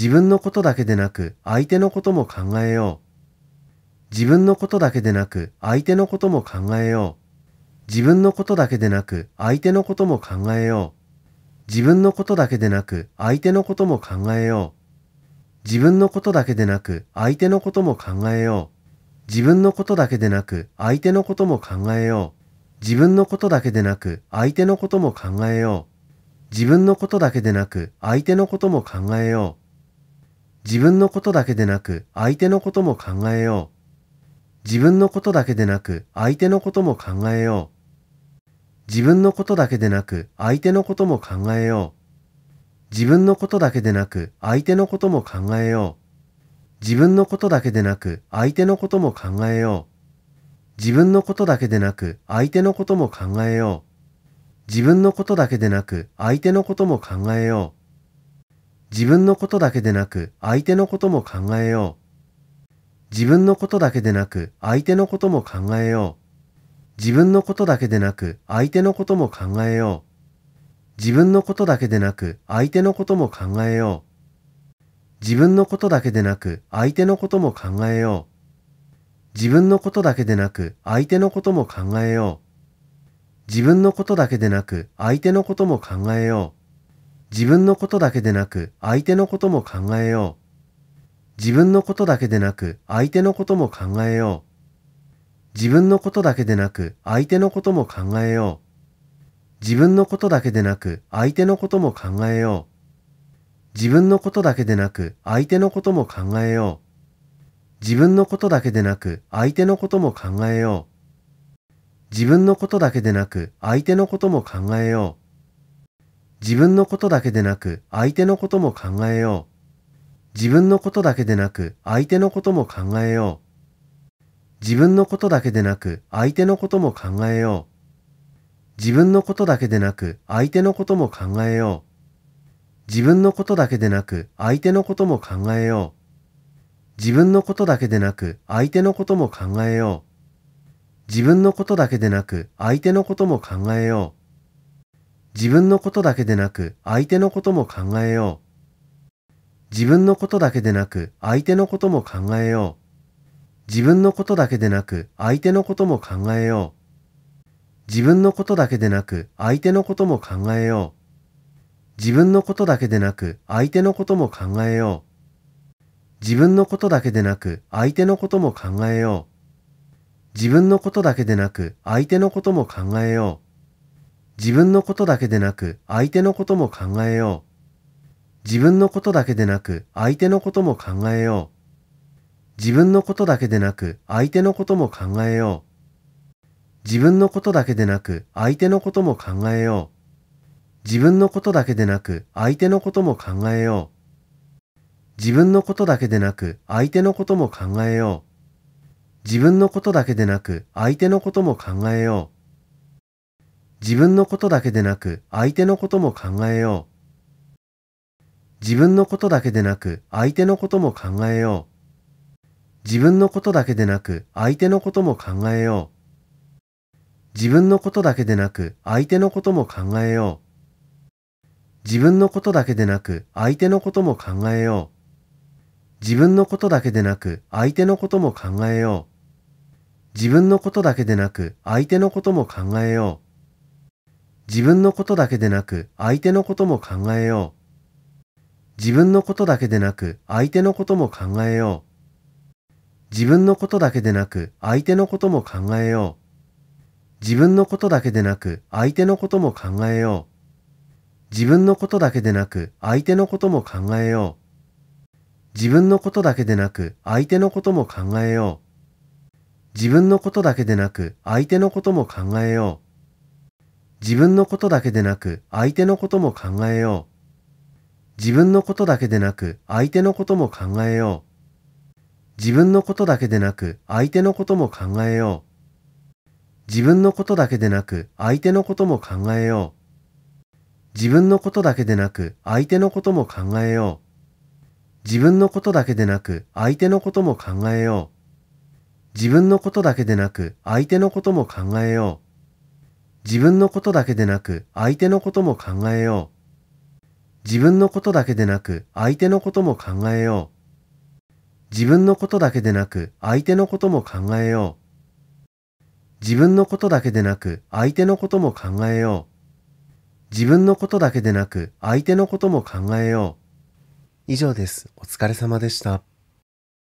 自分のことだけでなく相手のことも考えよう。自分のことだけでなく相手のことも考えよう。自分のことだけでなく相手のことも考えよう。自分のことだけでなく相手のことも考えよう。自分のことだけでなく相手のことも考えよう。自分のことだけでなく相手のことも考えよう。自分のことだけでなく相手のことも考えよう。自分のことだけでなく相手のことも考えよう。自分のことだけでなく相手のことも考えよう。自分のことだけでなく相手のことも考えよう。自分のことだけでなく相手のことも考えよう。自分のことだけでなく相手のことも考えよう。自分のことだけでなく相手のことも考えよう。自分のことだけでなく相手のことも考えよう。自分のことだけでなく相手のことも考えよう。自分のことだけでなく相手のことも考えよう。自分のことだけでなく相手のことも考えよう。自分のことだけでなく相手のことも考えよう。自分のことだけでなく相手のことも考えよう。自分のことだけでなく相手のことも考えよう。自分のことだけでなく相手のことも考えよう。自分のことだけでなく相手のことも考えよう。自分のことだけでなく相手のことも考えよう。自分のことだけでなく相手のことも考えよう。自分のことだけでなく相手のことも考えよう。自分のことだけでなく相手のことも考えよう。自分のことだけでなく相手のことも考えよう。自分のことだけでなく相手のことも考えよう。自分のことだけでなく相手のことも考えよう。自分のことだけでなく相手のことも考えよう。自分のことだけでなく相手のことも考えよう。自分のことだけでなく相手のことも考えよう。自分のことだけでなく相手のことも考えよう。自分のことだけでなく相手のことも考えよう。自分のことだけでなく相手のことも考えよう。自分のことだけでなく相手のことも考えよう。自分のことだけでなく相手のことも考えよう。自分のことだけでなく相手のことも考えよう。自分のことだけでなく相手のことも考えよう。自分のことだけでなく相手のことも考えよう。自分のことだけでなく相手のことも考えよう。自分のことだけでなく相手のことも考えよう。自分のことだけでなく相手のことも考えよう。自分のことだけでなく相手のことも考えよう。自分のことだけでなく相手のことも考えよう。自分のことだけでなく相手のことも考えよう。自分のことだけでなく相手のことも考えよう。自分のことだけでなく相手のことも考えよう。自分のことだけでなく相手のことも考えよう。自分のことだけでなく相手のことも考えよう。自分のことだけでなく相手のことも考えよう。自分のことだけでなく相手のことも考えよう。自分のことだけでなく相手のことも考えよう。自分のことだけでなく相手のことも考えよう。自分のことだけでなく相手のことも考えよう。自分のことだけでなく相手のことも考えよう。自分のことだけでなく相手のことも考えよう。自分のことだけでなく相手のことも考えよう。自分のことだけでなく相手のことも考えよう。自分のことだけでなく相手のことも考えよう。自分のことだけでなく相手のことも考えよう。自分のことだけでなく相手のことも考えよう。自分のことだけでなく相手のことも考えよう。自分のことだけでなく相手のことも考えよう。自分のことだけでなく相手のことも考えよう。自分のことだけでなく相手のことも考えよう。自分のことだけでなく相手のことも考えよう。自分のことだけでなく相手のことも考えよう。自分のことだけでなく相手のことも考えよう。自分のことだけでなく相手のことも考えよう。自分のことだけでなく相手のことも考えよう。自分のことだけでなく相手のことも考えよう。自分のことだけでなく相手のことも考えよう。自分のことだけでなく相手のことも考えよう。自分のことだけでなく相手のことも考えよう。自分のことだけでなく相手のことも考えよう。以上です。お疲れ様でした。